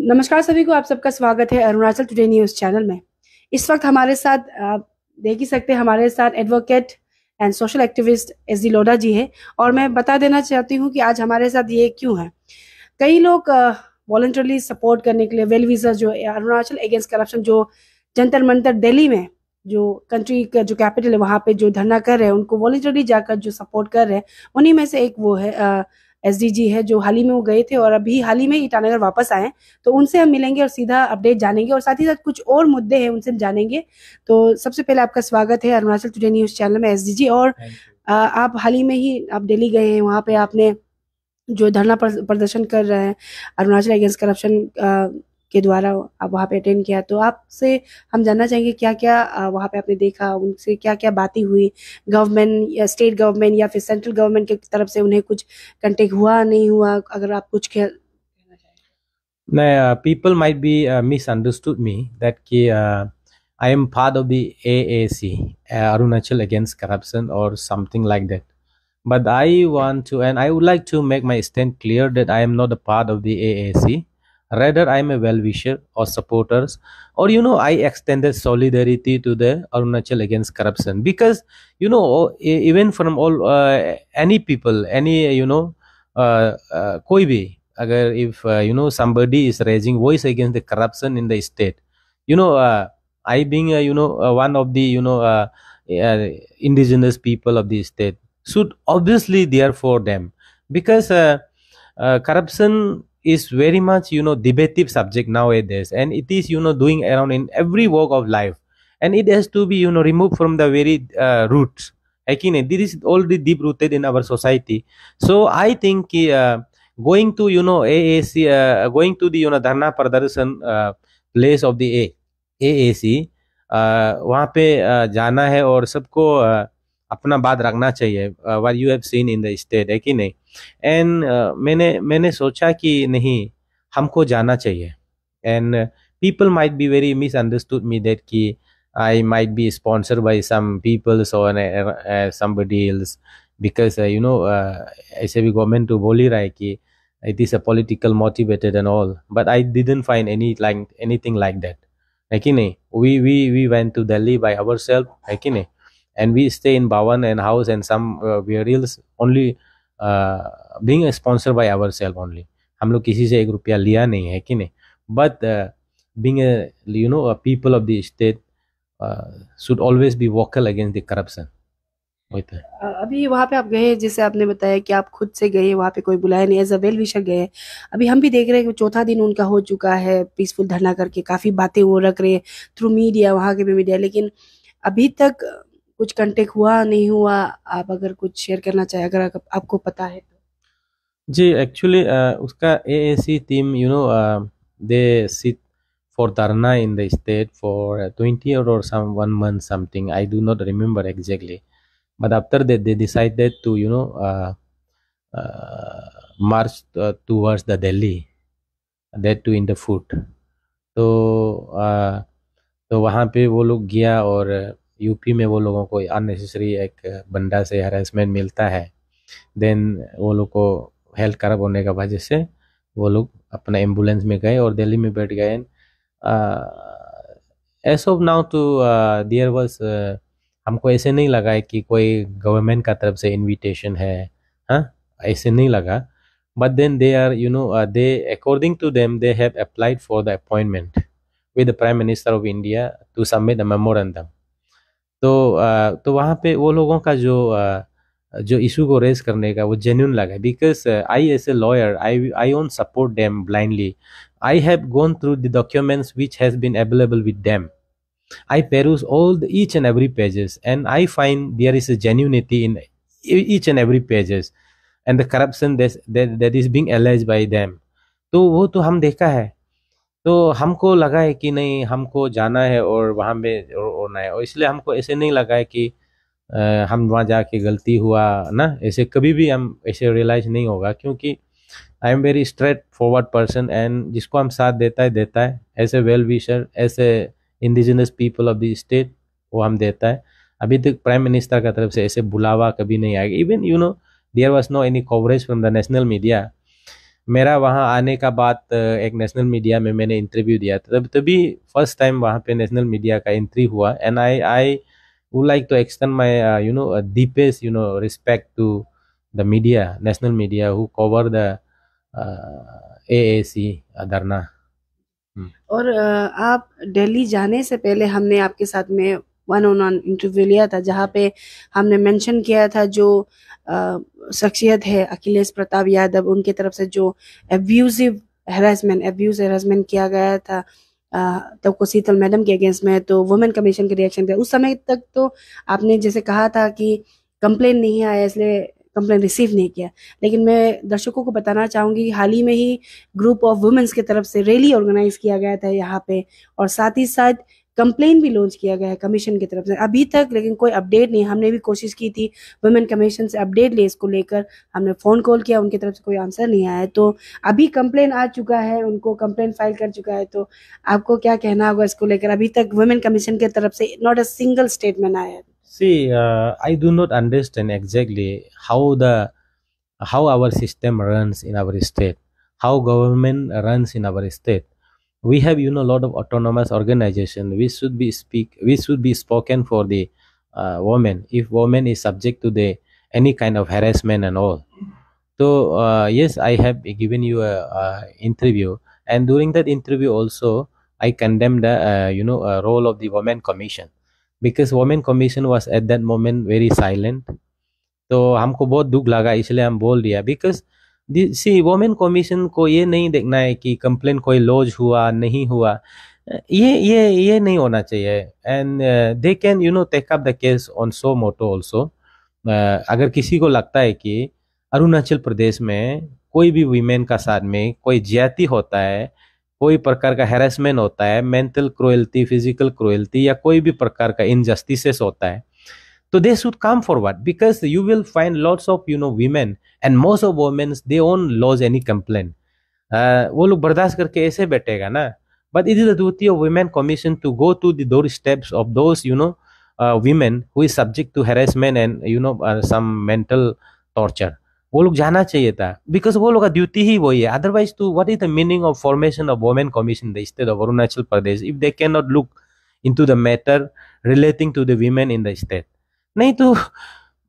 नमस्कार सभी को आप सबका स्वागत है अरुणाचल टुडे न्यूज चैनल में इस वक्त हमारे साथ आप देख ही सकते हैं हमारे साथ advocate and social activist S D Loda ji है और मैं बता देना चाहती हूँ कि आज हमारे साथ ये क्यों है कई लोग वॉल्टरली सपोर्ट करने के लिए वेल वीजा जो अरुणाचल अगेंस्ट करप्शन जो जंतर मंतर दिल्ली में जो कंट्री का जो कैपिटल है वहाँ पे जो धरना कर रहे हैं उनको वॉल्टरली जाकर जो सपोर्ट कर रहे हैं उन्हीं में से एक वो है एस है जो हाल ही में वो गए थे और अभी हाल ही में ईटानगर वापस आए तो उनसे हम मिलेंगे और सीधा अपडेट जानेंगे और साथ ही साथ कुछ और मुद्दे हैं उनसे हम जानेंगे तो सबसे पहले आपका स्वागत है अरुणाचल टुडे न्यूज चैनल में एस और आप हाल ही में ही आप दिल्ली गए हैं वहाँ पे आपने जो धरना प्रदर्शन कर रहे हैं अरुणाचल अगेंस्ट करप्शन के द्वारा आप वहाँ पे अटेंड किया तो आपसे हम जानना चाहेंगे क्या क्या वहाँ पे आपने देखा उनसे क्या क्या बातें हुई गवर्नमेंट या स्टेट गवर्नमेंट या फिर सेंट्रल गवर्नमेंट की तरफ से उन्हें कुछ कंटेक्ट हुआ नहीं हुआ अगर आप कुछ क्या people might be misunderstood me that कि I A A C Arunachal against corruption और something like that but I But to and I would like to make to stand clear that I am not a part of part A A C Rather, I am a well-wisher or supporters, or you know, I extended solidarity to the Arunachal against corruption because you know, even from all uh, any people, any you know, uh, uh, koi bhi, agar if uh, you know somebody is raising voice against the corruption in the state, you know, uh, I being uh, you know uh, one of the you know uh, uh, indigenous people of the state should obviously there for them because uh, uh, corruption is very much you know debative subject nowadays and it is you know doing around in every walk of life and it has to be you know removed from the very uh, roots Again, this is already deep rooted in our society so i think uh, going to you know aac uh, going to the you know dharna pradarshan uh, place of the a aac uh, वहाँ पे जाना है और सबको अपना बात रखना चाहिए where you have seen in the state है कि नहीं एंड uh, मैंने मैंने सोचा कि नहीं हमको जाना चाहिए and people might be very misunderstood me that कि I might be sponsored by some people or uh, somebody else because uh, you know uh, ऐसे भी गवर्नमेंट तो बोल ही रहा है कि it is a political motivated and all but I didn't find any like anything like that है कि नहीं we we we went to Delhi by ourselves है कि नहीं and we stay in Bawan and house and some uh, burials only being sponsor by our self only हम लोग किसी से एक रुपया लिया नहीं है कि नहीं but being you know people of the state should always be vocal against the corruption अभी वहाँ पे आप गए जैसे आपने बताया कि आप खुद से गए वहाँ पे कोई बुलाया नहीं एज अ वेल विशक गए अभी हम भी देख रहे हैं कि चौथा दिन उनका हो चुका है पीसफुल धरना करके काफ़ी बातें वो रख रहे हैं थ्रू मीडिया वहाँ के भी मीडिया लेकिन अभी तक कुछ कांटेक्ट हुआ नहीं हुआ आप अगर कुछ शेयर करना चाहें अगर आपको पता है तो जी एक्चुअली उसका A A C team you know they sit for dharna in the state for twenty or some one month something I do not remember exactly but after they they decided to you know march towards the Delhi that to in the foot तो तो वहाँ पे वो लोग गया और UP में वो लोगों को अननेसेसरी एक बंडा से हरासमेंट मिलता है देन वो लोग को हेल्थ खराब होने का वजह से वो लोग अपना एम्बुलेंस में गए और दिल्ली में बैठ गए एस ऑफ नाउ तो दियर वॉज हमको ऐसे नहीं लगा कि कोई गवर्नमेंट का तरफ से इनविटेशन है हाँ ऐसे नहीं लगा but then they are you know they according to them they have applied for the appointment with the prime minister of India to submit the memorandum तो तो वहाँ पे वो लोगों का जो जो इशू को रेज करने का वो जेन्यून लगा because I as a lawyer I I won't support them blindly I have gone through the documents which has been available with them I peruse all the each and every pages and I find there is a genuinity in each and every pages and the corruption that is being alleged by them तो वो तो हम देखा है तो हमको लगा है कि नहीं हमको जाना है और वहाँ और होना है और इसलिए हमको ऐसे नहीं लगा है कि आ, हम वहाँ जाके गलती हुआ ना ऐसे कभी भी हम ऐसे रियलाइज नहीं होगा क्योंकि I am very straightforward person and जिसको हम साथ देता है देता है as a well wisher as a indigenous people of the state वो हम देता है अभी तक प्राइम मिनिस्टर का तरफ से ऐसे बुलावा कभी नहीं आएगा even you know there was no any coverage from the national media मेरा वहाँ आने का बात एक नेशनल मीडिया में मैंने इंटरव्यू दिया था तब तभी फर्स्ट टाइम वहाँ पे नेशनल मीडिया का एंट्री हुआ and I I would like to extend my you know deepest you know respect to the media national media who cover the AAC dharna hmm. और आप दिल्ली जाने से पहले हमने आपके साथ में वन ऑन वन इंटरव्यू लिया था जहाँ पे हमने मेंशन किया था जो शख्सियत है अखिलेश प्रताप यादव उनके तरफ से जो एब्यूजिव हेरासमेंट एब्यूज हेरासमेंट किया गया था तब को शीतल मैडम के अगेंस्ट में तो वुमेन कमीशन के रिएक्शन थे उस समय तक तो आपने जैसे कहा था कि कंप्लेन नहीं आया इसलिए कंप्लेन रिसीव नहीं किया लेकिन मैं दर्शकों को बताना चाहूँगी कि हाल ही में ही ग्रुप ऑफ वुमेन्स की तरफ से रैली ऑर्गेनाइज किया गया था यहाँ पे और साथ ही साथ कंप्लेन भी लॉन्च किया गया है कमीशन की तरफ से अभी तक लेकिन कोई अपडेट नहीं हमने भी कोशिश की थी वुमेन कमीशन से अपडेट ले इसको लेकर हमने फ़ोन कॉल किया उनकी तरफ से कोई आंसर नहीं आया तो अभी कंप्लेन आ चुका है उनको कंप्लेन फाइल कर चुका है तो आपको क्या कहना होगा इसको लेकर अभी तक वुमेन कमीशन की तरफ से नॉट अ सिंगल स्टेटमेंट आया है see I do not understand exactly how the how our system run in our state how government run in our state we have you know a lot of autonomous organization we should be speak we should be spoken for the uh, woman if woman is subject to the any kind of harassment and all so uh, yes i have given you a, a, interview and during that interview also i condemned the uh, you know uh, role of the women commission because women commission was at that moment very silent तो हमको बहुत दुख लगा इसलिए हम बोल दिया because C women commission को ये नहीं देखना है कि कंप्लेन कोई लॉज हुआ नहीं हुआ ये ये ये नहीं होना चाहिए and they can you know take up the case on suo motu also अगर किसी को लगता है कि अरुणाचल प्रदेश में कोई भी वीमेन का साथ में कोई ज्याति होता है कोई प्रकार का हेरासमेंट होता है मेंटल क्रोयल्टी फिजिकल क्रोयल्टी या कोई भी प्रकार का इनजस्टिसेस होता है so they should come forward because you will find lots of you know women and most of women they won't lodge any complaint But uh, वो लोग duty करके ऐसे बैठेगा ना go to the doorsteps of those, women commission to women who is subject to harassment and you know uh, some mental torture वो लोग जाना चाहिए था बिकॉज वो लोग का ड्यूटी ही वही है otherwise to what is the meaning of formation of women commission the state of Arunachal Pradesh if they can not look into the matter relating to the women in the state नहीं तो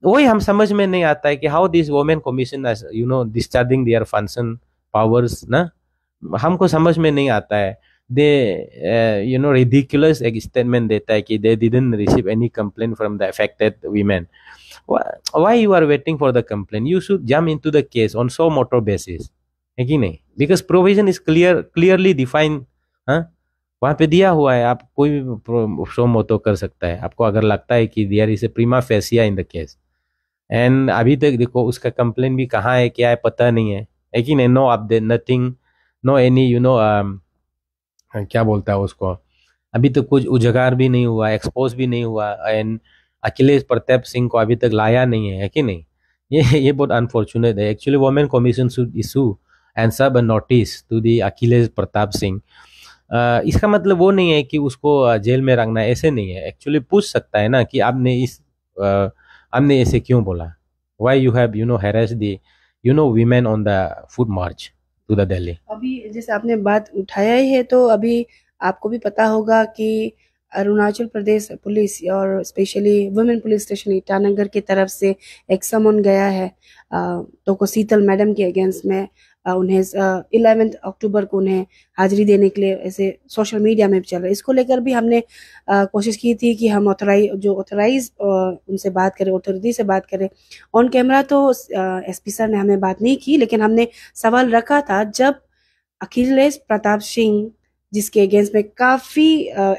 वही हम समझ में नहीं आता है कि how this women commission you know discharging their function powers ना हमको समझ में नहीं आता है दे यू नो रिडिकुलस एक स्टेटमेंट देता है कि they didn't receive any complain from the affected women why you are waiting for the complain you should jump into the case on suo motu basis है कि नहीं because provision is clear clearly define हाँ वहाँ पे दिया हुआ है आप कोई भी शो मोतो कर सकता है आपको अगर लगता है कि there a prima facie in the case and अभी तक देखो उसका कंप्लेन भी कहाँ है क्या है पता नहीं है लेकिन no they nothing no any you know क्या बोलता है उसको अभी तक कुछ उजगार भी नहीं हुआ एक्सपोज भी नहीं हुआ एंड अखिलेश प्रताप सिंह को अभी तक लाया नहीं है, है कि नहीं ये ये बहुत अनफॉर्चुनेट है actually women commission should issue and सब notice to the Akhilesh Pratap Singh इसका मतलब वो नहीं है कि उसको जेल में रंगना ऐसे नहीं है एक्चुअली पूछ सकता है ना कि आपने इस आपने ऐसे क्यों बोला why you have you know harass the you know women on the foot march to the Delhi अभी जैसे आपने बात उठाया ही है तो अभी आपको भी पता होगा कि अरुणाचल प्रदेश पुलिस और specially women police station Itanagar की तरफ से एक समन गया है तो को शीतल मैडम के अगेंस्ट में उन्हें इलेवेंथ अक्टूबर को उन्हें हाजिरी देने के लिए ऐसे सोशल मीडिया में चल रहा है इसको लेकर भी हमने कोशिश की थी कि हम ऑथराइज जो ऑथराइज उनसे बात करें ऑथोरिटी से बात करें ऑन कैमरा तो एसपी सर ने हमें बात नहीं की लेकिन हमने सवाल रखा था जब अखिलेश प्रताप सिंह जिसके अगेंस्ट में काफ़ी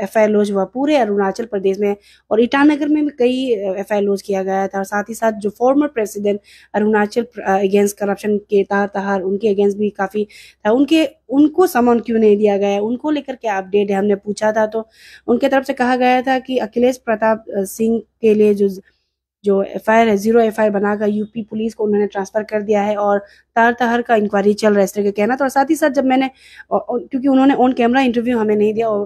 एफ आई लॉन्च हुआ पूरे अरुणाचल प्रदेश में और ईटानगर में भी कई एफ आई लोज किया गया था और साथ ही साथ जो former president Arunachal against corruption के तार तहार उनके अगेंस्ट भी काफ़ी था उनके उनको समन क्यों नहीं दिया गया उनको लेकर क्या अपडेट है हमने पूछा था तो उनके तरफ से कहा गया था कि अखिलेश प्रताप सिंह के लिए जो जो एफ आई है जीरो एफ बनाकर यूपी पुलिस को उन्होंने ट्रांसफर कर दिया है और तार तहर का इंक्वायरी चल रहा है इस तरह का कहना था तो और साथ ही साथ जब मैंने क्योंकि उन्होंने ऑन कैमरा इंटरव्यू हमें नहीं दिया और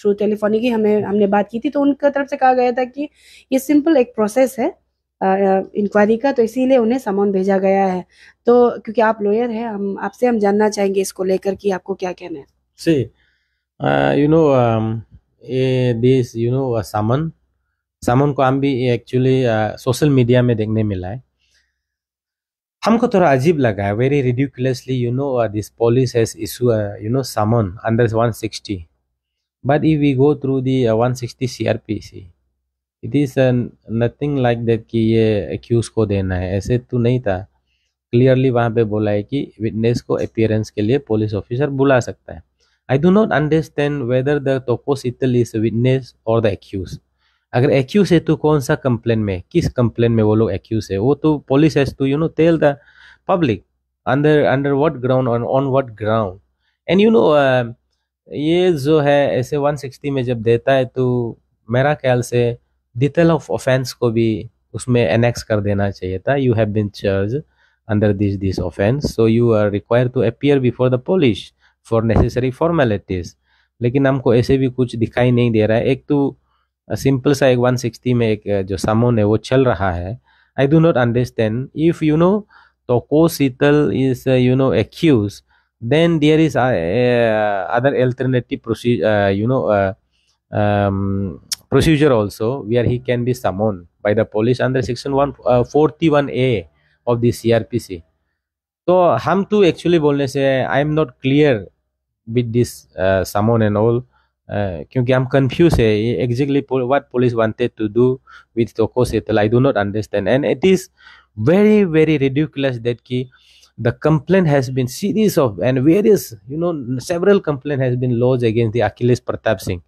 थ्रू टेलीफोनिक ही हमें हमने बात की थी तो उनकी तरफ से कहा गया था कि ये सिंपल एक प्रोसेस है इंक्वायरी का तो इसीलिए उन्हें सामान भेजा गया है तो क्योंकि आप लॉयर हैं हम आपसे हम जानना चाहेंगे इसको लेकर कि आपको क्या कहना है सी यू नो um, ये देश यू नो सामान सामोन को आम भी एक्चुअली सोशल मीडिया में देखने मिला है हमको थोड़ा अजीब लगा है very ridiculously you know this police has issue you know summon under if we go through the one sixty C R P C it is nothing like that कि ये एक्यूज को देना है ऐसे तो नहीं था क्लियरली वहाँ पे बोला है कि विटनेस को अपियरेंस के लिए पुलिस ऑफिसर बुला सकता है I do not understand whether the टोपोसिटल is witness or the accused अगर एक्यूज है तो कौन सा कंप्लेन में किस कंप्लेन में वो लोग एक्यूज है वो तो police has to you know tell the public under under what ground on what ground and you know ये जो है ऐसे 160 में जब देता है तो मेरा ख्याल से डिटेल ऑफ ऑफेंस को भी उसमें एनेक्स कर देना चाहिए था you have been charge under this this offence so you are require to appear before the police for necessary formalities लेकिन हमको ऐसे भी कुछ दिखाई नहीं दे रहा है एक तो सिंपल सा एक 160 में एक जो सामोन है वो चल रहा है I do not understand if you know Toko Sheetal is you know accused then there is other alternative procedure you know be summon where the can under section one forty one A of 141a C R P C तो हम तो actually बोलने से I am not clear with this summon and all Uh, क्योंकि I am confuse है ये exactly what police wanted to do with Toko Sheetal I do not understand and it very very ridiculous that the complaint has been series of and various you know several complaint has been lodged against the achilles pratap singh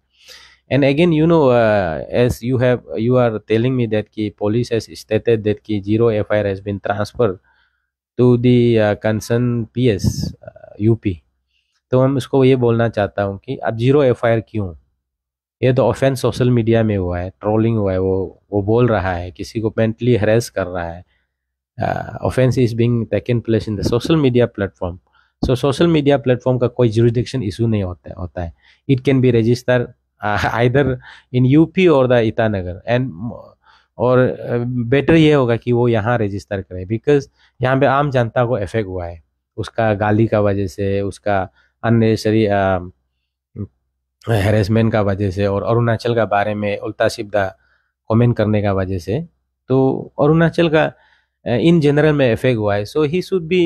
and again you know uh, as you have you are telling me that key police has stated that key zero fir has been transferred to the uh, concerned ps up तो मैं उसको ये बोलना चाहता हूँ कि अब zero F क्यों ये तो ऑफेंस सोशल मीडिया में हुआ है ट्रोलिंग हुआ है वो वो बोल रहा है किसी को मेंटली हरेस कर रहा है offence is being taken place in the social media platform so social media platform का कोई जुरिडिक्शन इशू नहीं होता होता है it can be register either in UP or the Itanagar and और बेटर ये होगा कि वो यहाँ रजिस्टर करें बिकॉज यहाँ पे आम जनता को इफेक्ट हुआ है उसका गाली का वजह से उसका अननेसरी हेरेसमेंट का वजह से और अरुणाचल का बारे में उल्टा सीधा कमेंट करने का वजह से तो अरुणाचल का इन जनरल में इफेक्ट हुआ है so he should be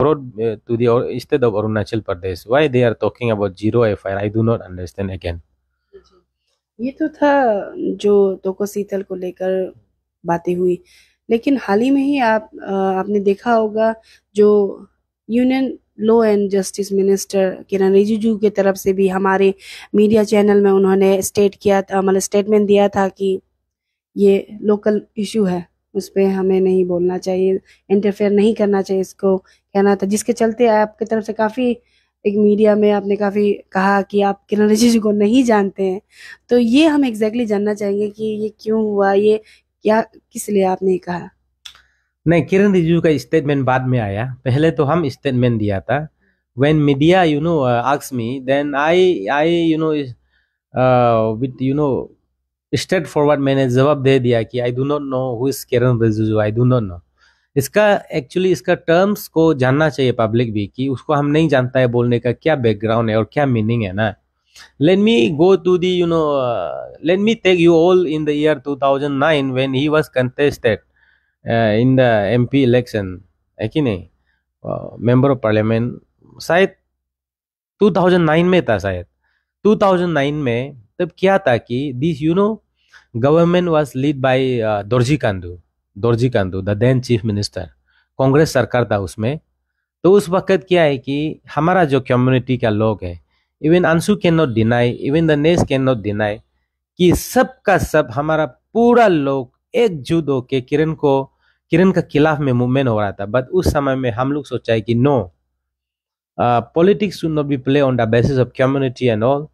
brought to the state of Arunachal Pradesh why they are talking about zero F I do not understand again ये तो था जो तोको शीतल को लेकर बातें हुई लेकिन हाल ही में ही आप आपने देखा होगा जो union law and justice minister Kiren Rijiju की तरफ से भी हमारे मीडिया चैनल में उन्होंने स्टेट किया मतलब स्टेटमेंट दिया था कि ये लोकल इशू है उस पर हमें नहीं बोलना चाहिए इंटरफेयर नहीं करना चाहिए इसको कहना था जिसके चलते आपकी तरफ से काफ़ी एक मीडिया में आपने काफ़ी कहा कि आप किरण रिजिजू को नहीं जानते हैं तो ये हम एग्जैक्टली exactly जानना चाहेंगे कि ये क्यों हुआ ये क्या किस लिए आपने कहा नहीं किरण रिजिजू का स्टेटमेंट बाद में आया पहले तो हम स्टेटमेंट दिया था वेन मीडिया यू नो आक्स me then I I you know with you know you forward uh, uh, मैंने जवाब दे दिया कि I do not know who is Kiren Rijiju I do not know इसका एक्चुअली इसका टर्म्स को जानना चाहिए पब्लिक भी कि उसको हम नहीं जानता है बोलने का क्या बैकग्राउंड है और क्या मीनिंग है ना let me go to the you know let me take you all in the year nine when he was contested in the M P election है कि नहीं मेंबर ऑफ पार्लियामेंट शायद 2009 में था शायद 2009 में तब क्या था कि this you know government was lead by Dorjee Khandu Dorjee Khandu the then chief minister Congress सरकार था उसमें तो उस वक्त क्या है कि हमारा जो कम्युनिटी का लोग है even Anshu can not deny even the नेस कैन नॉट डिनाई कि सब का सब हमारा पूरा लोग एकजुट होके किरण को किरण का खिलाफ में मूवमेंट हो रहा था बट उस समय में हम लोग सोचा है कि no politics should not be play on the basis of community and all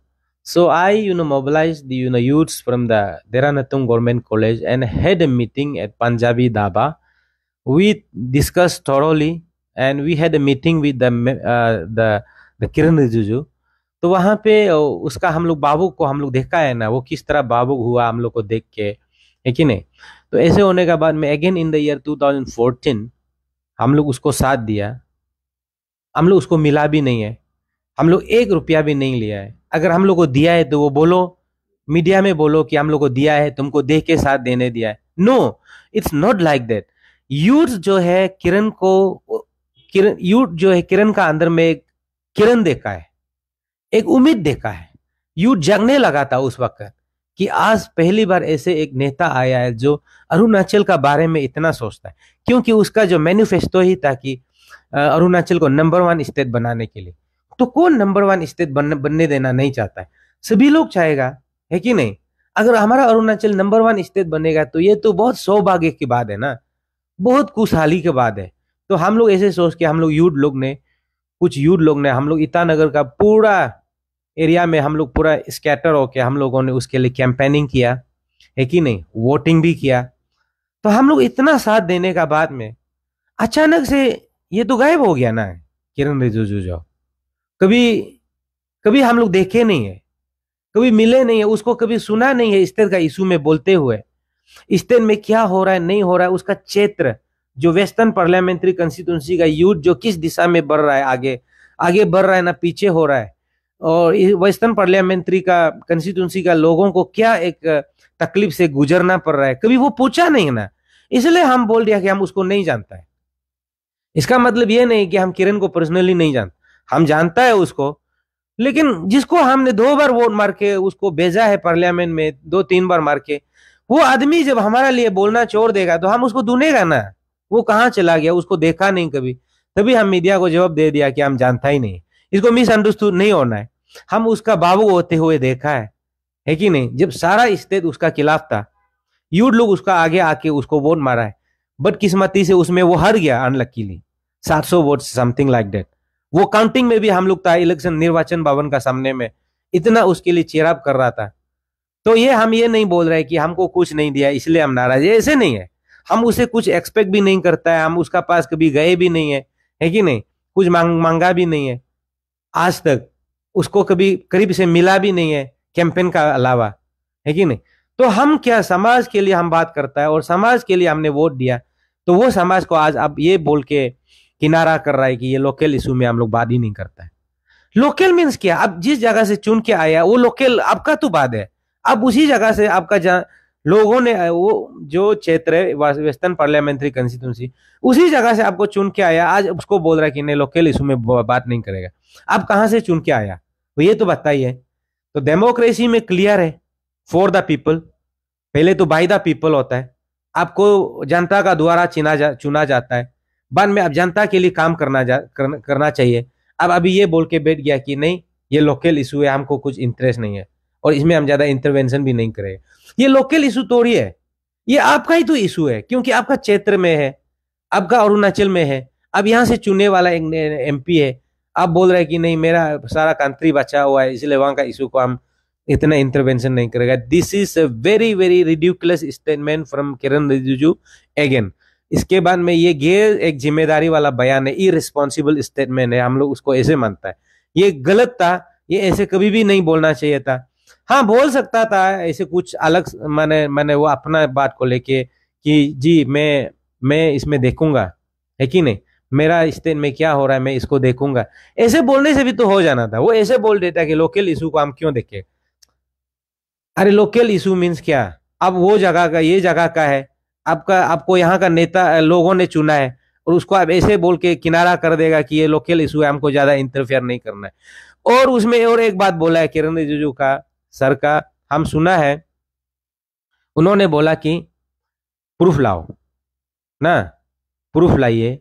so I you know mobilise the no youth from the Dera Natung government college and had a meeting at Punjabi dhaba we discuss thoroughly and we had a meeting with the the Kiren Rijiju तो वहाँ पे उसका हम लोग बाबू को हम लोग देखा है ना वो किस तरह बाबू हुआ हम लोग को देख के है कि नहीं तो ऐसे होने के बाद में अगेन इन द ईयर 2014 हम लोग उसको साथ दिया हम लोग उसको मिला भी नहीं है हम लोग एक रुपया भी नहीं लिया है अगर हम लोग को दिया है तो वो बोलो मीडिया में बोलो कि हम लोग को दिया है तुमको देख के साथ देने दिया है no it's not like that youth जो है किरण को किरण यूथ जो है किरण का अंदर में किरण देखा है एक उम्मीद देखा है यूथ जगने लगा था उस वक्त कि आज पहली बार ऐसे एक नेता आया है जो अरुणाचल का बारे में इतना सोचता है क्योंकि उसका जो मैनिफेस्टो ही था कि अरुणाचल को नंबर वन स्टेट बनाने के लिए तो कौन नंबर वन स्टेट बन, बनने देना नहीं चाहता है सभी लोग चाहेगा है कि नहीं अगर हमारा अरुणाचल नंबर वन स्टेट बनेगा तो ये तो बहुत सौभाग्य की बात है ना बहुत खुशहाली की बात है तो हम लोग ऐसे सोच के हम लोग यूथ लोग ने कुछ यूथ लोग ने हम लोग ईटानगर का पूरा एरिया में हम लोग पूरा स्कैटर होके हम लोगों ने उसके लिए कैंपेनिंग किया है कि नहीं वोटिंग भी किया तो हम लोग इतना साथ देने का बाद में अचानक से ये तो गायब हो गया ना किरण रिजिजू जो कभी कभी हम लोग देखे नहीं है कभी मिले नहीं है उसको कभी सुना नहीं है स्टेट का इशू में बोलते हुए स्टेट में क्या हो रहा है नहीं हो रहा है उसका क्षेत्र जो वेस्टर्न पार्लियामेंट्री कॉन्स्टिट्यूंसी का यूथ जो किस दिशा में बढ़ रहा है आगे आगे बढ़ रहा है ना पीछे हो रहा है और वेस्टर्न पार्लियामेंट्री का कंस्टिट्यूंसी का लोगों को क्या एक तकलीफ से गुजरना पड़ रहा है कभी वो पूछा नहीं ना इसलिए हम बोल दिया कि हम उसको नहीं जानता है इसका मतलब ये नहीं कि हम किरण को पर्सनली नहीं जानते हम जानता है उसको लेकिन जिसको हमने दो बार वोट मार के उसको भेजा है पार्लियामेंट में दो तीन बार मार के वो आदमी जब हमारा लिए बोलना छोड़ देगा तो हम उसको दुनेगा ना वो कहाँ चला गया उसको देखा नहीं कभी तभी हम मीडिया को जवाब दे दिया कि हम जानता ही नहीं इसको मिसअंडरस्टूड नहीं होना है हम उसका बाबू होते हुए देखा है है कि नहीं जब सारा स्टेट उसका खिलाफ था यूड लोग उसका आगे आके उसको वोट मारा है बट किस्मती से उसमें वो हर गया अनलकीली सात सौ वोट समथिंग लाइक डेट वो काउंटिंग में भी हम लोग था इलेक्शन निर्वाचन भवन का सामने में इतना उसके लिए चेराब कर रहा था तो ये हम ये नहीं बोल रहे कि हमको कुछ नहीं दिया इसलिए हम नाराज है ऐसे नहीं है हम उसे कुछ एक्सपेक्ट भी नहीं करता है हम उसका पास कभी गए भी नहीं है है कि नहीं कुछ मांग मांगा भी नहीं है आज तक उसको कभी करीब से मिला भी नहीं है कैंपेन का अलावा है कि नहीं तो हम क्या समाज के लिए हम बात करता है और समाज के लिए हमने वोट दिया तो वो समाज को आज अब ये बोल के किनारा कर रहा है कि ये लोकल इशू में हम लोग बात ही नहीं करता है लोकल मीन्स क्या अब जिस जगह से चुन के आया वो लोकल आपका तो बात है अब उसी जगह से आपका लोगों ने वो जो क्षेत्र है वेस्टर्न पार्लियामेंट्री कंस्टिट्यूंसी उसी जगह से आपको चुन के आया आज उसको बोल रहा है कि नहीं लोकल इशू में बात नहीं करेगा आप कहाँ से चुन के आया तो ये तो बताइए तो डेमोक्रेसी में क्लियर है फॉर द पीपल पहले तो बाई द पीपल होता है आपको जनता का द्वारा चुना जा चुना जाता है बाद में आप जनता के लिए काम करना जा कर, करना चाहिए अब अभी ये बोल के बैठ गया कि नहीं ये लोकल इशू है हमको कुछ इंटरेस्ट नहीं है और इसमें हम ज्यादा इंटरवेंशन भी नहीं करें ये लोकल इशू तोड़िए है ये आपका ही तो इशू है क्योंकि आपका क्षेत्र में है आपका अरुणाचल में है अब यहाँ से चुने वाला एक एम है आप बोल रहे हैं कि नहीं मेरा सारा कंट्री बचा हुआ है इसलिए वहां का इशू को हम इतना इंटरवेंशन नहीं करेगा this is a very very ridiculous statement from Kiren Rijiju again इसके बाद में ये गैर एक जिम्मेदारी वाला बयान है इरेस्पॉन्सिबल स्टेटमेंट है हम लोग उसको ऐसे मानता है ये गलत था ये ऐसे कभी भी नहीं बोलना चाहिए था हाँ बोल सकता था ऐसे कुछ अलग मैंने मैंने वो अपना बात को लेके कि जी मैं मैं इसमें देखूंगा है कि नहीं मेरा दिन में क्या हो रहा है मैं इसको देखूंगा ऐसे बोलने से भी तो हो जाना था वो ऐसे बोल देता कि लोकल इशू को हम क्यों देखे अरे लोकल इशू मीन्स क्या अब वो जगह का ये जगह का है आपका आपको यहाँ का नेता लोगों ने चुना है और उसको आप ऐसे बोल के किनारा कर देगा कि ये लोकल इशू है हमको ज्यादा इंटरफेयर नहीं करना है और उसमें और एक बात बोला है किरण रिजिजू का सर का हम सुना है उन्होंने बोला कि प्रूफ लाओ ना प्रूफ लाइए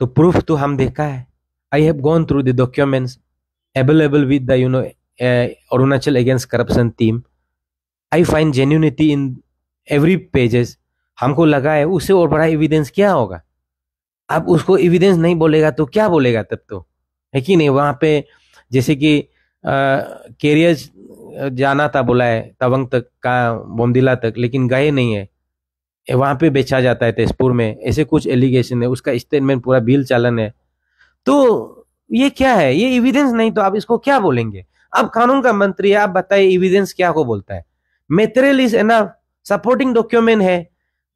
तो प्रूफ तो हम देखा है I have gone through the documents available with the you know Arunachal against corruption team I find genuinity in every pages हमको लगा है उससे और बड़ा एविडेंस क्या होगा अब उसको एविडेंस नहीं बोलेगा तो क्या बोलेगा तब तो है कि नहीं वहाँ पे जैसे कि कैरियर जाना था बोला है तवंग तक का बोमदिला तक लेकिन गए नहीं है वहाँ पे बेचा जाता है तेजपुर में ऐसे कुछ एलिगेशन है उसका स्टेटमेंट पूरा बिल चालन है तो ये क्या है ये इविडेंस नहीं तो आप इसको क्या बोलेंगे अब कानून का मंत्री आप बताइए इविडेंस क्या को बोलता है मेटेरियल इज एना सपोर्टिंग डॉक्यूमेंट है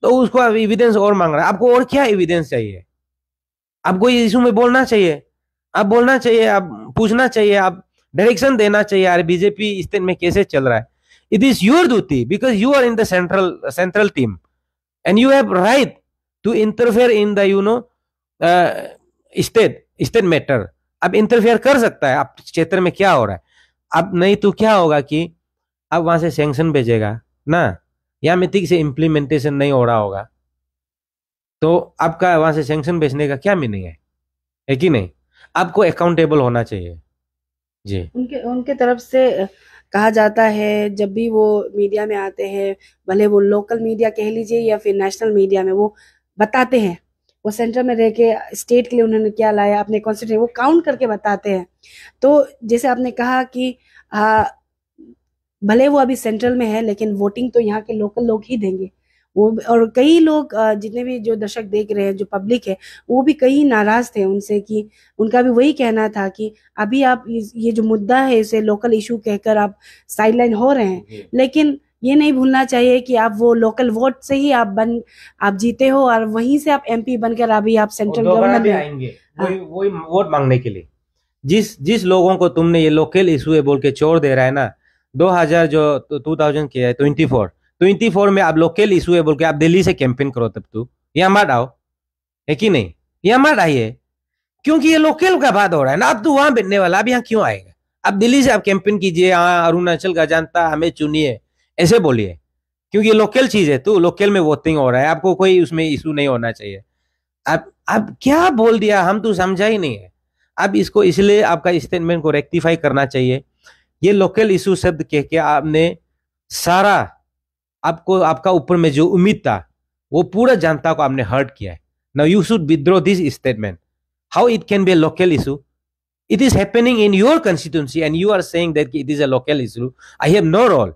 तो उसको आप इविडेंस और मांग रहा है आपको और क्या इविडेंस चाहिए आपको ये इशू में बोलना चाहिए आप बोलना चाहिए आप पूछना चाहिए आप डायरेक्शन देना चाहिए यार बीजेपी इस दिन में कैसे चल रहा है it is your duty because you are in the central central team and you have right to interfere in the you know state state matter अब इंटरफेयर कर सकता है आप क्षेत्र में क्या हो रहा है अब नहीं तो क्या होगा कि अब वहां से सेंक्शन भेजेगा ना या मिथिक से इम्प्लीमेंटेशन नहीं हो रहा होगा तो आपका वहां से सेंक्शन भेजने का क्या मीनिंग है है कि नहीं आपको अकाउंटेबल होना चाहिए जी उनके उनके तरफ से कहा जाता है जब भी वो मीडिया में आते हैं भले वो लोकल मीडिया कह लीजिए या फिर नेशनल मीडिया में वो बताते हैं वो सेंटर में रह के स्टेट के लिए उन्होंने क्या लाया अपने कॉन्स्टिट्यूशन वो काउंट करके बताते हैं तो जैसे आपने कहा कि आ, भले वो अभी सेंट्रल में है लेकिन वोटिंग तो यहाँ के लोकल लोग ही देंगे वो और कई लोग जितने भी जो दर्शक देख रहे हैं जो पब्लिक है वो भी कई नाराज थे उनसे कि उनका भी वही कहना था कि अभी आप ये जो मुद्दा है इसे लोकल इशू कहकर आप साइडलाइन हो रहे हैं लेकिन ये नहीं भूलना चाहिए कि आप वो लोकल वोट से ही आप बन आप जीते हो और वहीं से आप एमपी बनकर अभी आप सेंट्रल गवर्नमेंट आएंगे हाँ। वही वोट मांगने के लिए जिस जिस लोगों को तुमने ये लोकल इशू है बोल के छोड़ दे रहा है ना 2000 जो 2000 किया है 24 ट्वेंटी फोर में आप लोकल इशू है बोल के आप दिल्ली से कैंपेन करो तब तू यहाँ मत आओ है कि नहीं यहाँ मत आइए क्योंकि ये लोकल का बात हो रहा है ना अब तो वहां बैठने वाला अब यहाँ क्यों आएगा आप दिल्ली से आप कैंपेन कीजिए हाँ अरुणाचल का जानता हमें चुनिए ऐसे बोलिए क्योंकि लोकल चीज है तो लोकल में वोटिंग हो रहा है आपको कोई उसमें इशू नहीं होना चाहिए अब अब क्या बोल दिया हम तो समझा ही नहीं है अब इसको इसलिए आपका स्टेटमेंट को रेक्टिफाई करना चाहिए ये लोकल इशू शब्द कह के आपने सारा आपको आपका ऊपर में जो उम्मीद था वो पूरा जनता को आपने हर्ट किया है now you should withdraw this statement how it can be local issue it is happening in your constituency and you are saying that it is a local issue I have no role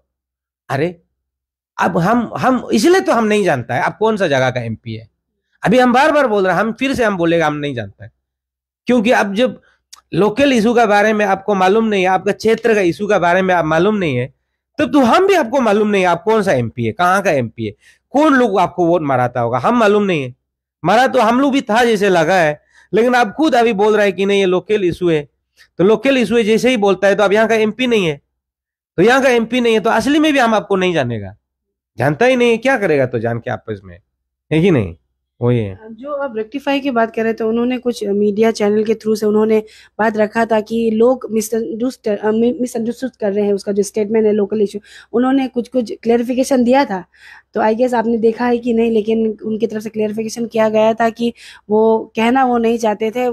अरे अब हम हम इसलिए तो हम नहीं जानता है आप कौन सा जगह का एमपी है अभी हम बार बार बोल रहे हैं हम फिर से हम बोलेगा हम नहीं जानता है क्योंकि अब जब लोकल इशू के बारे में आपको मालूम नहीं है आपका क्षेत्र का इशू के बारे में आप मालूम नहीं है तब तो हम भी आपको मालूम नहीं है आप कौन सा एमपी है कहाँ का एमपी है कौन लोग आपको वोट मराता होगा हम मालूम नहीं है मरा तो हम लोग भी था जैसे लगा है लेकिन आप खुद अभी बोल रहे हैं कि नहीं ये लोकल इशू है तो लोकल इशू है जैसे ही बोलता है तो अब यहाँ का एमपी नहीं है तो यहाँ का एमपी नहीं है तो असली में भी हम आपको नहीं जानेगा जानता ही नहीं है क्या करेगा तो जान के आपस में है कि नहीं वही है जो आप रेक्टिफाई की बात कर रहे थे उन्होंने कुछ मीडिया चैनल के थ्रू से उन्होंने बात रखा था कि लोग मिसअंडरस्टूड कर रहे हैं उसका जो स्टेटमेंट है लोकल इशू उन्होंने कुछ कुछ क्लेरिफिकेशन दिया था तो आई गेस आपने देखा है कि नहीं लेकिन उनकी तरफ से क्लेरिफिकेशन किया गया था कि वो कहना वो नहीं चाहते थे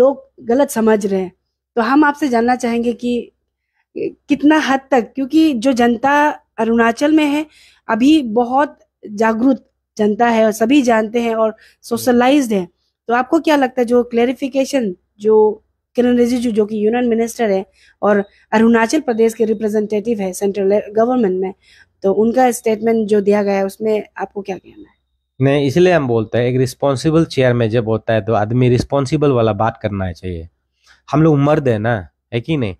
लोग गलत समझ रहे हैं तो हम आपसे जानना चाहेंगे कि कितना हद तक क्योंकि जो जनता अरुणाचल में है अभी बहुत जागरूक जनता है और सभी जानते हैं और सोशलाइज्ड है तो आपको क्या लगता है जो क्लेरिफिकेशन जो किरण रिजिजू जो कि यूनियन मिनिस्टर है और अरुणाचल प्रदेश के रिप्रेजेंटेटिव है सेंट्रल गवर्नमेंट में तो उनका स्टेटमेंट जो दिया गया है उसमें आपको क्या कहना है नहीं इसलिए हम बोलते हैं एक रिस्पॉन्सिबल चेयर में जब होता है तो आदमी रिस्पॉन्सिबल वाला बात करना चाहिए हम लोग मर्द है ना है कि नहीं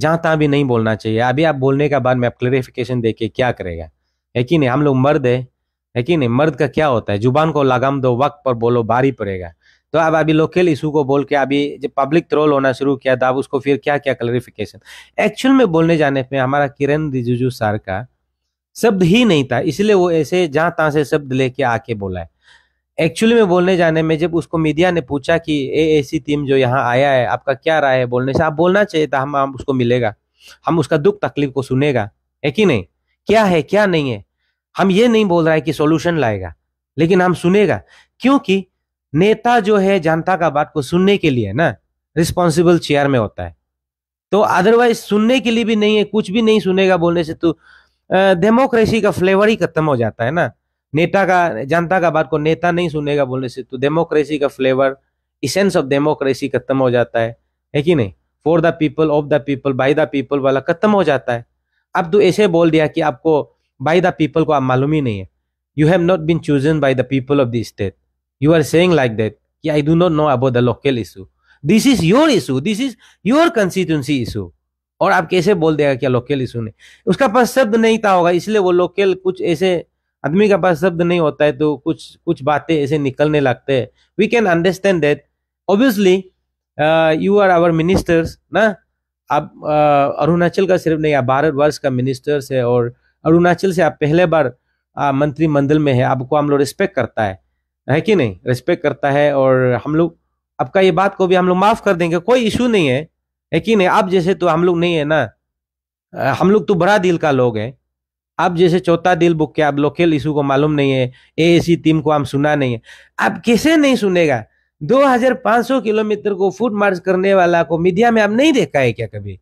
जहाँ तहाँ भी नहीं बोलना चाहिए अभी आप बोलने का बाद में आप क्लेरिफिकेशन देके क्या करेगा है कि नहीं हम लोग मर्द है है कि नहीं मर्द का क्या होता है जुबान को लगाम दो वक्त पर बोलो भारी पड़ेगा तो अब अभी लोकल इशू को बोल के अभी जब पब्लिक ट्रोल होना शुरू किया था अब उसको फिर क्या क्या क्लरिफिकेशन एक्चुअल में बोलने जाने पे हमारा किरण रिजिजू सर का शब्द ही नहीं था इसलिए वो ऐसे जहाँ तहाँ से शब्द लेके आके बोला है एक्चुअली में बोलने जाने में जब उसको मीडिया ने पूछा कि ए ऐसी टीम जो यहाँ आया है आपका क्या राय है बोलने से आप बोलना चाहिए था हम, हम उसको मिलेगा हम उसका दुख तकलीफ को सुनेगा है कि नहीं क्या है क्या नहीं है हम ये नहीं बोल रहा है कि सॉल्यूशन लाएगा लेकिन हम सुनेगा क्योंकि नेता जो है जनता का बात को सुनने के लिए ना रिस्पॉन्सिबल चेयर में होता है तो अदरवाइज सुनने के लिए भी नहीं है कुछ भी नहीं सुनेगा बोलने से तो डेमोक्रेसी का फ्लेवर ही खत्म हो जाता है ना नेता का जनता का बात को नेता नहीं सुनेगा बोलने से तो डेमोक्रेसी का फ्लेवर इसेंस ऑफ डेमोक्रेसी खत्म हो जाता है है कि नहीं for the people of the people by the people वाला खत्म हो जाता है अब तो ऐसे बोल दिया कि आपको बाई द पीपल को आप मालूम ही नहीं है you have not been chosen by the people of the state you are saying like that कि I do not know about the local issue this is your issue this is your constituency issue और आप कैसे बोल देगा क्या local issue ने उसका पास शब्द नहीं था होगा इसलिए वो लोकल कुछ ऐसे आदमी का पास शब्द नहीं होता है तो कुछ कुछ बातें ऐसे निकलने लगते हैं we can understand that obviously you are our ministers ना आप uh, अरुणाचल का सिर्फ नहीं आप वर्ष का मिनिस्टर्स है और अरुणाचल से आप पहले बार मंत्रिमंडल में है आपको हम लोग रिस्पेक्ट करता है है कि नहीं रिस्पेक्ट करता है और हम लोग आपका ये बात को भी हम लोग माफ कर देंगे कोई इशू नहीं है है कि नहीं आप जैसे तो हम लोग नहीं है ना हम लोग तो बड़ा दिल का लोग है आप जैसे चौथा दिल बुक के आप लोकल इशू को मालूम नहीं है ए सी टीम को हम सुना नहीं है आप कैसे नहीं सुनेगा 2500 किलोमीटर को फुट मार्च करने वाला को मीडिया में आप नहीं देखा है क्या कभी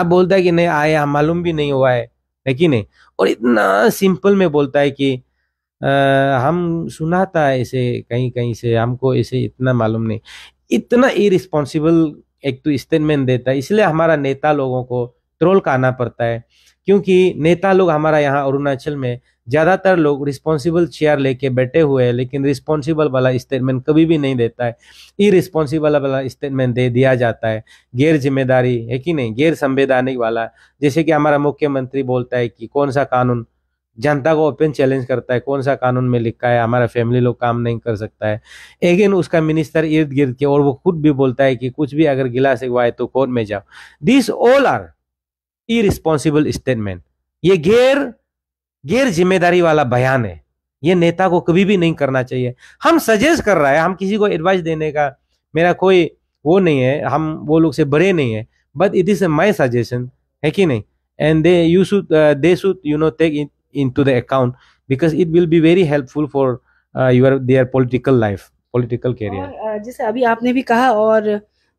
आप बोलता है कि नहीं आया मालूम भी नहीं हुआ है है कि नहीं और इतना सिंपल में बोलता है कि आ, हम सुना था ऐसे कहीं कहीं से हमको ऐसे इतना मालूम नहीं इतना इरिस्पॉन्सिबल एक तो स्टेटमेंट देता है इसलिए हमारा नेता लोगों को ट्रोल का आना पड़ता है क्योंकि नेता लोग हमारा यहाँ अरुणाचल में ज़्यादातर लोग रिस्पॉन्सिबल चेयर लेके बैठे हुए हैं लेकिन रिस्पॉन्सिबल वाला स्टेटमेंट कभी भी नहीं देता है इ रिस्पॉन्सिबल वाला स्टेटमेंट दे दिया जाता है गैर जिम्मेदारी है कि नहीं गैर संवैधानिक वाला जैसे कि हमारा मुख्यमंत्री बोलता है कि कौन सा कानून जनता को ओपन चैलेंज करता है कौन सा कानून में लिखा है हमारा फैमिली लोग काम नहीं कर सकता है एगेन उसका मिनिस्टर इर्द गिर्द के और वो खुद भी बोलता है कि कुछ भी अगर गिला सिखवाए तो कोर्ट में जाओ this all are irresponsible statement ये गैर गैर जिम्मेदारी वाला बयान है ये नेता को कभी भी नहीं करना चाहिए हम सजेस्ट कर रहा है हम किसी को एडवाइस देने का मेरा कोई वो नहीं है हम वो लोग से बड़े नहीं है but it is my suggestion है कि नहीं and they you should they should you know take into the account because it will be very helpful for your their political life political career जैसे अभी आपने भी कहा और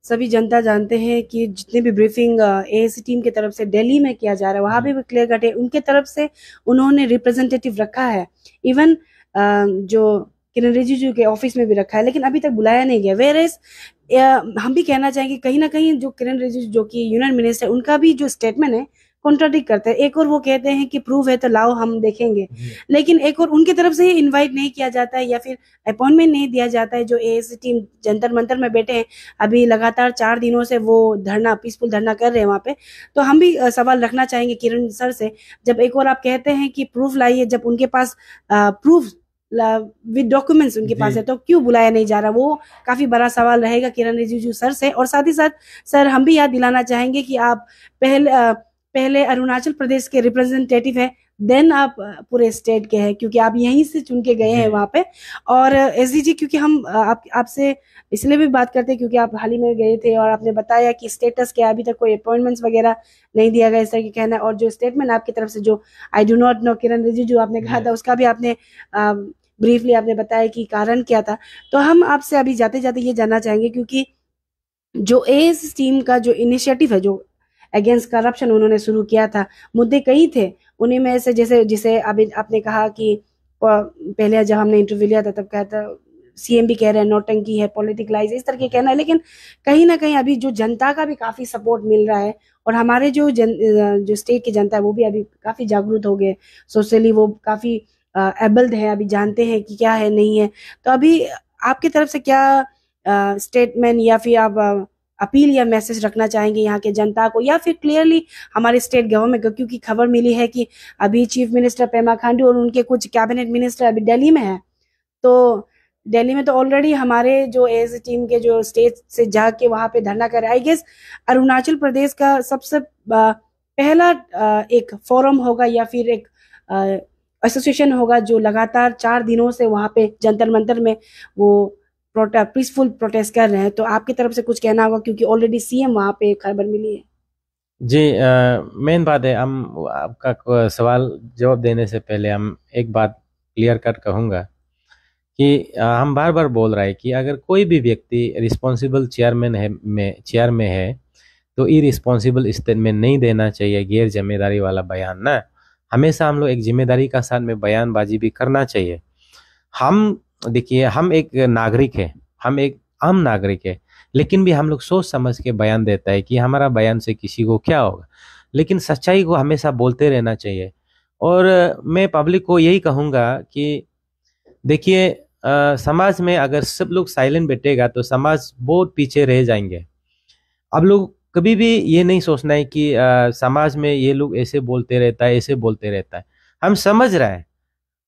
सभी जनता जानते हैं कि जितने भी ब्रीफिंग ए टीम की तरफ से दिल्ली में किया जा रहा है वहाँ हम्म। भी क्लियर कट है उनके तरफ से उन्होंने रिप्रेजेंटेटिव रखा है इवन जो किरण रिजिजू के ऑफिस में भी रखा है लेकिन अभी तक बुलाया नहीं गया वेर इज हम भी कहना चाहेंगे कहीं ना कहीं जो किरण रिजिजू जो कि यूनियन मिनिस्टर उनका भी जो स्टेटमेंट है कॉन्ट्राडिक करते हैं एक और वो कहते हैं कि प्रूफ है तो लाओ हम देखेंगे लेकिन एक और उनकी तरफ से ही इन्वाइट नहीं किया जाता है या फिर अपॉइंटमेंट नहीं दिया जाता है जो ए टीम जंतर मंतर में बैठे हैं अभी लगातार चार दिनों से वो धरना पीसफुल धरना कर रहे हैं वहाँ पे तो हम भी सवाल रखना चाहेंगे किरण सर से जब एक और आप कहते हैं कि प्रूफ लाइए जब उनके पास प्रूफ विद डॉक्यूमेंट्स उनके पास है तो क्यों बुलाया नहीं जा रहा वो काफी बड़ा सवाल रहेगा किरण रिजिजू सर से और साथ ही साथ सर हम भी याद दिलाना चाहेंगे कि आप पहले पहले अरुणाचल प्रदेश के रिप्रेजेंटेटिव है देन आप पूरे स्टेट के हैं क्योंकि आप यहीं से चुन के गए हैं वहाँ पे और एस जी क्योंकि हम आप आपसे इसलिए भी बात करते हैं क्योंकि आप हाल ही में गए थे और आपने बताया कि स्टेटस क्या अभी तक कोई अपॉइंटमेंट्स वगैरह नहीं दिया गया इस तरह के कहना है और जो स्टेटमेंट आपकी तरफ से जो I do not know Kiran जो आपने कहा था उसका भी आपने ब्रीफली आपने बताया कि कारण क्या था तो हम आपसे अभी जाते जाते ये जानना चाहेंगे क्योंकि जो एस टीम e का जो इनिशिएटिव है जो अगेंस्ट करप्शन उन्होंने शुरू किया था मुद्दे कई थे उन्हीं में से जैसे जिसे अभी आपने कहा कि पहले जब हमने इंटरव्यू लिया था तब कहा था सीएम भी कह रहे हैं नोटंकी है पॉलिटिकलाइज इस तरह के कहना है लेकिन कहीं ना कहीं अभी जो जनता का भी काफी सपोर्ट मिल रहा है और हमारे जो जन जो स्टेट की जनता है वो भी अभी काफी जागरूक हो गए सोशली वो काफी एबल्ड है अभी जानते हैं कि क्या है नहीं है तो अभी आपकी तरफ से क्या स्टेटमेंट या फिर आप अपील या मैसेज रखना चाहेंगे यहाँ के जनता को या फिर क्लियरली हमारे स्टेट गवर्नमेंट को क्योंकि खबर मिली है कि अभी चीफ मिनिस्टर पेमा खांडू और उनके कुछ कैबिनेट मिनिस्टर अभी दिल्ली में है तो दिल्ली में तो ऑलरेडी हमारे जो एज टीम के जो स्टेट से जाके वहाँ पे धरना कर आई गेस अरुणाचल प्रदेश का सबसे पहला एक फोरम होगा या फिर एक एसोसिएशन होगा जो लगातार चार दिनों से वहाँ पे जंतर मंतर में वो पीसफुल प्रोटेस्ट कर रहे हैं तो आपकी तरफ से कुछ कहना होगा क्योंकि ऑलरेडी सीएम वहाँ पे खबर मिली है जी मेन बात है हम आपका सवाल जवाब देने से पहले हम एक बात क्लियर कट कहूँगा कि आ, हम बार बार बोल रहे हैं कि अगर कोई भी व्यक्ति रिस्पॉन्सिबल चेयरमैन है में चेयर में है तो ई रिस्पॉन्सिबल स्टेटमेंट नहीं देना चाहिए गैर जिम्मेदारी वाला बयान ना हमेशा हम लोग एक जिम्मेदारी का साथ में बयानबाजी भी करना चाहिए हम देखिए हम एक नागरिक है हम एक आम नागरिक है लेकिन भी हम लोग सोच समझ के बयान देता है कि हमारा बयान से किसी को क्या होगा लेकिन सच्चाई को हमेशा बोलते रहना चाहिए और मैं पब्लिक को यही कहूँगा कि देखिए समाज में अगर सब लोग साइलेंट बैठेगा तो समाज बहुत पीछे रह जाएंगे अब लोग कभी भी ये नहीं सोचना है कि आ, समाज में ये लोग ऐसे बोलते रहता है ऐसे बोलते रहता है हम समझ रहे हैं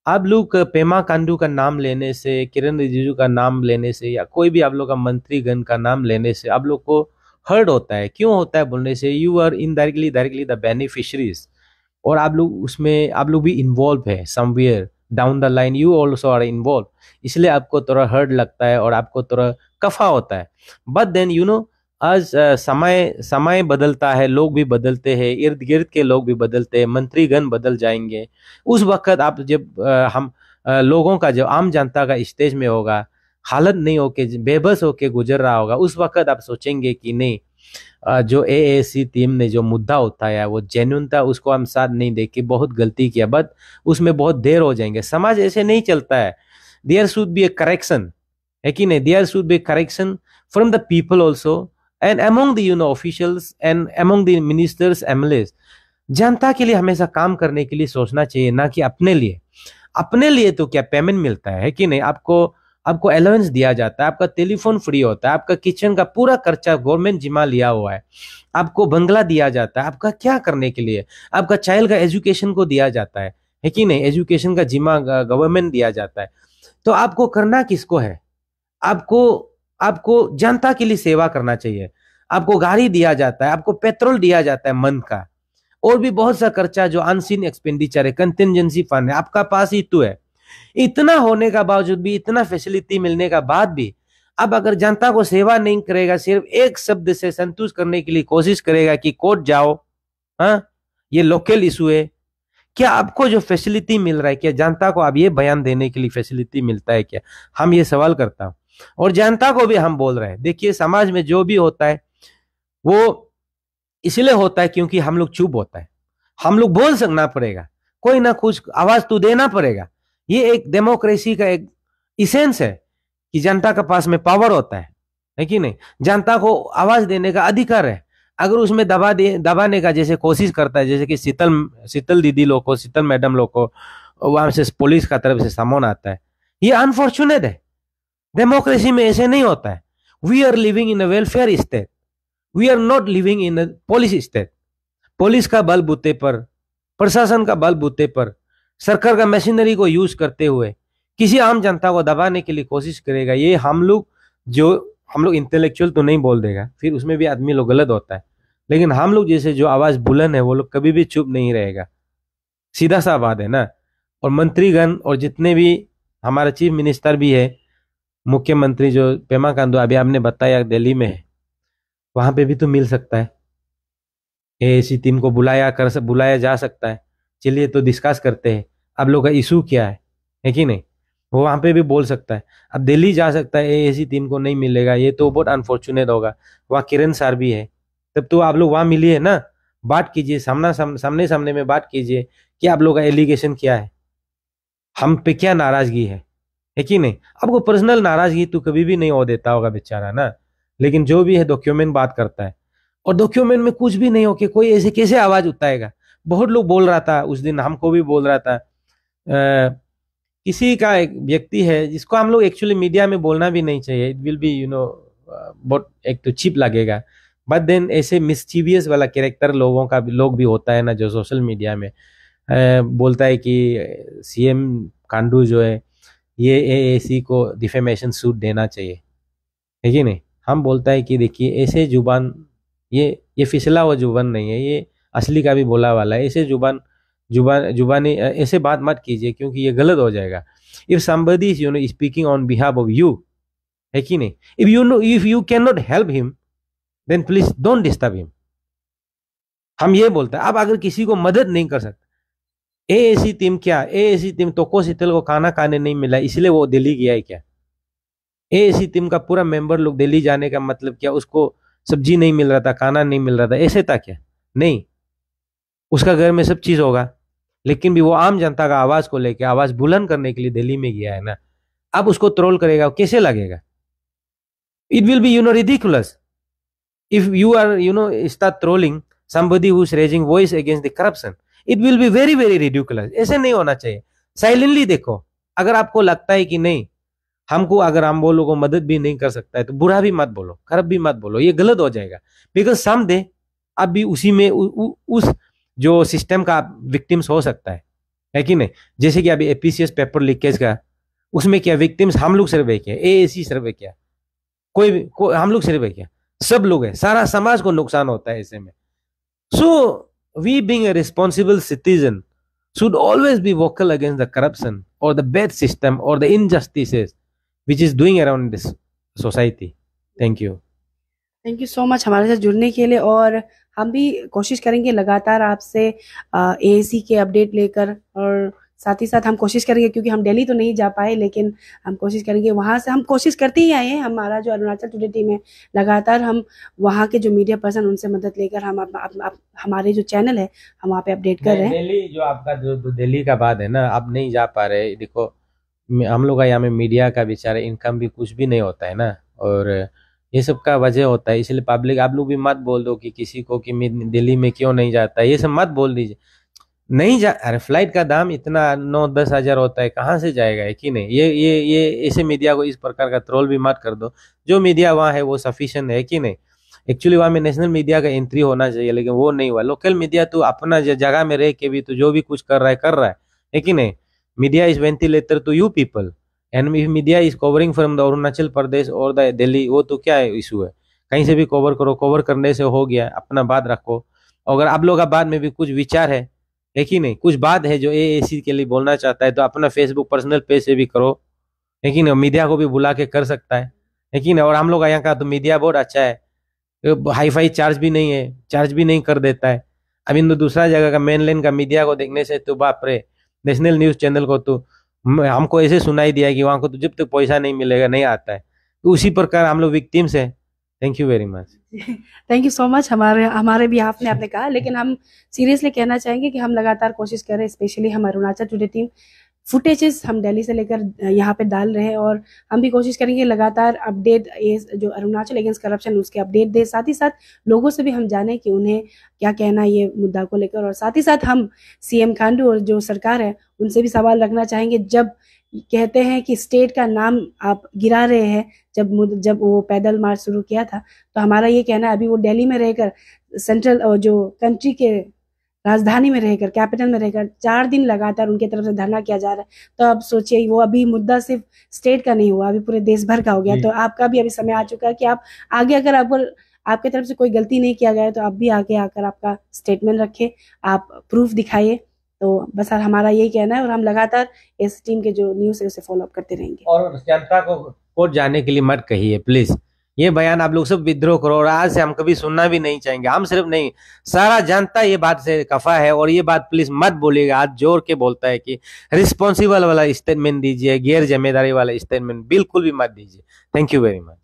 आप लोग पेमा कांडू का नाम लेने से किरण रिजिजू का नाम लेने से या कोई भी आप लोग का मंत्रीगण का नाम लेने से आप लोग को हर्ड होता है क्यों होता है बोलने से you are in directly the beneficiaries और आप लोग उसमें आप लोग भी इन्वॉल्व है somewhere down the line you also are involve इसलिए आपको थोड़ा हर्ड लगता है और आपको थोड़ा कफा होता है बट देन यू नो आज समय समय बदलता है लोग भी बदलते हैं इर्द गिर्द के लोग भी बदलते हैं मंत्रीगण बदल जाएंगे उस वक्त आप जब हम लोगों का जो आम जनता का स्टेज में होगा हालत नहीं होके बेबस होके गुजर रहा होगा उस वक्त आप सोचेंगे कि नहीं जो ए ए सी टीम ने जो मुद्दा उठाया वो जेन्यून था उसको हम साथ नहीं देखे बहुत गलती किया बट उसमें बहुत देर हो जाएंगे समाज ऐसे नहीं चलता है there should be a correction है कि नहीं there should be correction from the people also and among you know officials and among the ministers MLAs जनता के लिए हमेशा काम करने के लिए सोचना चाहिए ना कि अपने लिए अपने लिए तो क्या पेमेंट मिलता है कि नहीं आपको आपको अलाउंस दिया जाता है आपका टेलीफोन फ्री होता है आपका किचन का पूरा खर्चा गवर्नमेंट जिम्मा लिया हुआ है आपको बंगला दिया जाता है आपका क्या करने के लिए आपका चाइल्ड का एजुकेशन को दिया जाता है है कि नहीं एजुकेशन का जिम्मा गवर्नमेंट दिया जाता है तो आपको करना किसको है आपको आपको जनता के लिए सेवा करना चाहिए आपको गाड़ी दिया जाता है आपको पेट्रोल दिया जाता है मंथ का और भी बहुत सा खर्चा जो अनसीन एक्सपेंडिचर है कंटेंजेंसी फंड है आपका पास तो है इतना होने का बावजूद भी इतना फैसिलिटी मिलने का बाद भी अब अगर जनता को सेवा नहीं करेगा सिर्फ एक शब्द से संतुष्ट करने के लिए कोशिश करेगा कि कोर्ट जाओ हाँ ये लोकल इशू है क्या आपको जो फैसिलिटी मिल रहा है क्या जनता को आप ये बयान देने के लिए फैसिलिटी मिलता है क्या हम ये सवाल करता हूं और जनता को भी हम बोल रहे हैं देखिए समाज में जो भी होता है वो इसलिए होता है क्योंकि हम लोग चुप होता है हम लोग बोल सकना पड़ेगा कोई ना कुछ आवाज तो देना पड़ेगा ये एक डेमोक्रेसी का एक इसेंस है कि जनता के पास में पावर होता है है कि नहीं जनता को आवाज देने का अधिकार है अगर उसमें दबा दे दबाने का जैसे कोशिश करता है जैसे कि शीतल शीतल दीदी लोग को शीतल मैडम लोग को वहां से पुलिस का तरफ से सामोन आता है ये अनफॉर्चुनेट है डेमोक्रेसी में ऐसे नहीं होता है we are living in a welfare state we are not living in a police state police का बल बूते पर प्रशासन का बल बूते पर सरकार का मशीनरी को यूज करते हुए किसी आम जनता को दबाने के लिए कोशिश करेगा ये हम लोग जो हम लोग इंटेलेक्चुअल तो नहीं बोल देगा फिर उसमें भी आदमी लोग गलत होता है लेकिन हम लोग जैसे जो आवाज़ बुलंद है वो लोग कभी भी चुप नहीं रहेगा सीधा सा बात है ना और मंत्रीगण और जितने भी हमारा चीफ मिनिस्टर भी है मुख्यमंत्री जो पेमा खांडू अभी आपने बताया दिल्ली में है वहां पे भी तो मिल सकता है ऐसी टीम को बुलाया कर बुलाया जा सकता है चलिए तो डिस्कस करते हैं आप लोग का इशू क्या है है कि नहीं वो वहाँ पे भी बोल सकता है अब दिल्ली जा सकता है ए ऐसी टीम को नहीं मिलेगा ये तो बहुत अनफॉर्चुनेट होगा वहाँ किरण सार भी है तब तो आप लोग वहाँ मिलिए ना बात कीजिए सामना सामने सामने में बात कीजिए कि आप लोग का एलिगेशन क्या है हम पे क्या नाराजगी है है कि नहीं आपको पर्सनल नाराजगी तो कभी भी नहीं हो देता होगा बेचारा ना लेकिन जो भी है डॉक्यूमेंट बात करता है और डॉक्यूमेंट में कुछ भी नहीं हो के कोई ऐसे कैसे आवाज उठाएगा बहुत लोग बोल रहा था उस दिन हमको भी बोल रहा था आ, किसी का एक व्यक्ति है जिसको हम लोग एक्चुअली मीडिया में बोलना भी नहीं चाहिए it will be you know बहुत एक तो चिप लगेगा बट देन ऐसे मिसचिवियस वाला कैरेक्टर लोगों का भी लोग भी होता है ना जो सोशल मीडिया में आ, बोलता है कि सीएम कांडू जो है ये एएसी को डिफेमेशन सूट देना चाहिए है कि नहीं हम बोलता है कि देखिए ऐसे जुबान ये ये फिसला हुआ जुबान नहीं है ये असली का भी बोला वाला है ऐसे जुबान जुबान जुबानी ऐसे बात मत कीजिए क्योंकि ये गलत हो जाएगा if somebody is you know speaking on behalf of you है कि नहीं if you know if you can not help him then please don't disturb him हम ये बोलते हैं आप अगर किसी को मदद नहीं कर सकते ए ऐसी टीम क्या ए ऐसी टीम तो को शीतल को खाना खाने नहीं मिला इसलिए वो दिल्ली गया है क्या ए ऐसी टीम का पूरा मेंबर लोग दिल्ली जाने का मतलब क्या उसको सब्जी नहीं मिल रहा था खाना नहीं मिल रहा था ऐसे था क्या नहीं उसका घर में सब चीज होगा लेकिन भी वो आम जनता का आवाज को लेकर आवाज बुलंद करने के लिए दिल्ली में गया है ना अब उसको ट्रोल करेगा कैसे लगेगा it will be you know ridiculous if you are you know start trolling somebody who's raising voice against the corruption it will be very very ridiculous ऐसे नहीं होना चाहिए साइलेंटली देखो अगर आपको लगता है कि नहीं हमको अगर हम बोलो को मदद भी नहीं कर सकता है तो बुरा भी मत बोलो खराब भी मत बोलो ये गलत हो जाएगा बिकॉज सम दे आप भी उसी में उ, उ, उस जो सिस्टम का विक्टिम्स हो सकता है है कि नहीं जैसे कि अभी एपीसीएस पेपर लीकेज का उसमें क्या विक्टिम्स हम लोग सर्वे किया ए ए सी सर्वे किया कोई भी को, हम लोग सर्वे किया सब लोग है सारा समाज को नुकसान होता है ऐसे में so so, we being a responsible citizen should always be vocal against the corruption or the bad system or the injustices which is doing around this society thank you thank you so much हमारे साथ जुड़ने के लिए और हम भी कोशिश करेंगे लगातार आपसे ए के अपडेट लेकर और साथ ही साथ हम कोशिश करेंगे क्योंकि हम दिल्ली तो नहीं जा पाए लेकिन हम कोशिश करेंगे वहाँ से हम कोशिश करते ही आए हैं हमारा जो अरुणाचल टूडे टीम है लगातार हम वहाँ के जो मीडिया पर्सन उनसे मदद लेकर हम आप, आप, आप, हमारे जो चैनल है हम वहाँ पे अपडेट कर रहे हैं दिल्ली जो आपका जो दिल्ली का बात है ना आप नहीं जा पा रहे देखो हम लोग यहाँ में मीडिया का बेचारे इनकम भी कुछ भी नहीं होता है ना और ये सब का वजह होता है इसलिए पब्लिक आप लोग भी मत बोल दो कि किसी को कि दिल्ली में क्यों नहीं जाता ये सब मत बोल दीजिए नहीं जा अरे फ्लाइट का दाम इतना नौ दस हजार होता है कहाँ से जाएगा है कि नहीं ये ये ये ऐसे मीडिया को इस प्रकार का ट्रोल भी मत कर दो जो मीडिया वहाँ है वो सफिशेंट है कि नहीं एक्चुअली वहाँ में नेशनल मीडिया का एंट्री होना चाहिए लेकिन वो नहीं हुआ लोकल मीडिया तो अपना जगह में रह के भी तो जो भी कुछ कर रहा है कर रहा है है कि नहीं media is ventilator to you people and media is covering from the Arunachal Pradesh और द दिल्ली वो तो क्या है इशू है कहीं से भी कवर करो कवर करने से हो गया अपना बात रखो अगर आप लोग का बाद में भी कुछ विचार है है कि नहीं कुछ बात है जो ए ए सी के लिए बोलना चाहता है तो अपना फेसबुक पर्सनल पेज से भी करो है कि नहीं मीडिया को भी बुला के कर सकता है लेकिन और हम लोग यहाँ का तो मीडिया बहुत अच्छा है तो हाई फाई चार्ज भी नहीं है चार्ज भी नहीं कर देता है अब इन दूसरा जगह का मेन लाइन का मीडिया को देखने से तो बाप रे नेशनल न्यूज चैनल को तो हमको ऐसे सुनाई दिया कि वहाँ को तो जब तक तो पैसा नहीं मिलेगा नहीं आता है तो उसी प्रकार हम लोग विक्टिम्स हैं thank you very much thank you so much हमारे हमारे भी आपने आपने कहा लेकिन हम सीरियसली कहना चाहेंगे कि हम लगातार कोशिश कर रहे हैं स्पेशली हम अरुणाचल टुडे टीम फुटेजेस हम दिल्ली से लेकर यहाँ पे डाल रहे हैं और हम भी कोशिश करेंगे लगातार अपडेट ये जो अरुणाचल अगेंस्ट करप्शन उसके अपडेट दे साथ ही साथ लोगों से भी हम जाने कि उन्हें क्या कहना है ये मुद्दा को लेकर और साथ ही साथ हम सीएम खांडू और जो सरकार है उनसे भी सवाल रखना चाहेंगे जब कहते हैं कि स्टेट का नाम आप गिरा रहे हैं जब जब वो पैदल मार्च शुरू किया था तो हमारा ये कहना है अभी वो दिल्ली में रहकर सेंट्रल और जो कंट्री के राजधानी में रहकर कैपिटल में रहकर चार दिन लगातार उनके तरफ से धरना किया जा रहा है तो अब सोचिए वो अभी मुद्दा सिर्फ स्टेट का नहीं हुआ अभी पूरे देश भर का हो गया तो आपका भी अभी समय आ चुका है कि आप आगे अगर आपको आपके तरफ से कोई गलती नहीं किया गया तो आप भी आगे आकर आपका स्टेटमेंट रखें आप प्रूफ दिखाइए तो बस सर हमारा यही कहना है और हम लगातार इस टीम के जो न्यूज है उसे फॉलोअप करते रहेंगे और जनता को कोर्ट जाने के लिए मत कहिए प्लीज ये बयान आप लोग सब विद्रोह करो और आज से हम कभी सुनना भी नहीं चाहेंगे हम सिर्फ नहीं सारा जनता ये बात से कफा है और ये बात प्लीज मत बोलिएगा आज जोर के बोलता है कि रिस्पॉन्सिबल वाला स्टेटमेंट दीजिए गैर जिम्मेदारी वाला स्टेटमेंट बिल्कुल भी मत दीजिए थैंक यू वेरी मच